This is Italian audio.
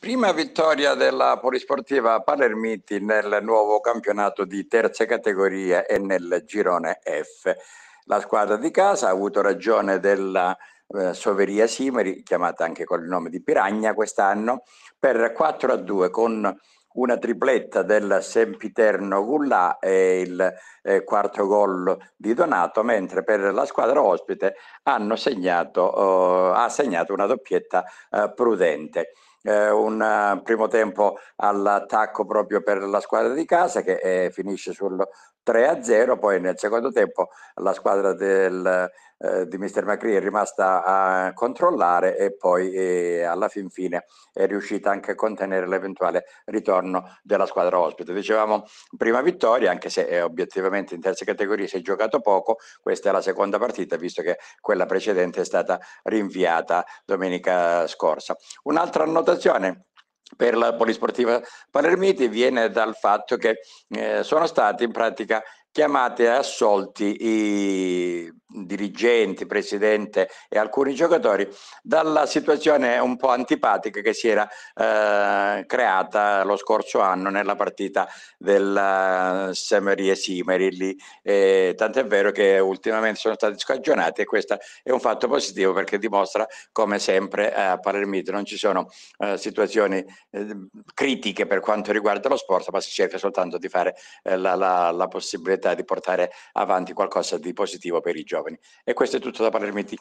Prima vittoria della Polisportiva Palermiti nel nuovo campionato di terza categoria e nel girone F. La squadra di casa ha avuto ragione della eh, Soveria Simeri, chiamata anche col nome di Piragna quest'anno, per 4 a 2 con una tripletta del sempiterno Gullà e il eh, quarto gol di Donato, mentre per la squadra ospite segnato, eh, ha segnato una doppietta eh, prudente eh, un eh, primo tempo all'attacco proprio per la squadra di casa che eh, finisce sul 3-0, poi nel secondo tempo la squadra del, eh, di Mr. Macri è rimasta a controllare e poi eh, alla fin fine è riuscita anche a contenere l'eventuale ritorno della squadra ospite. Dicevamo prima vittoria, anche se eh, obiettivamente in terza categoria si è giocato poco, questa è la seconda partita visto che quella precedente è stata rinviata domenica scorsa. Un'altra annotazione soddisfazione per la polisportiva Palermiti viene dal fatto che eh, sono stati in pratica chiamate e assolti i dirigenti, presidente e alcuni giocatori dalla situazione un po' antipatica che si era eh, creata lo scorso anno nella partita del eh, Semeri e Simeri. Lì, tant'è vero che ultimamente sono stati scagionati e questo è un fatto positivo perché dimostra come sempre eh, a Palermito non ci sono eh, situazioni eh, critiche per quanto riguarda lo sport, ma si cerca soltanto di fare la, la, la possibilità possibilità di portare avanti qualcosa di positivo per i giovani. E questo è tutto da parlare Palermiti.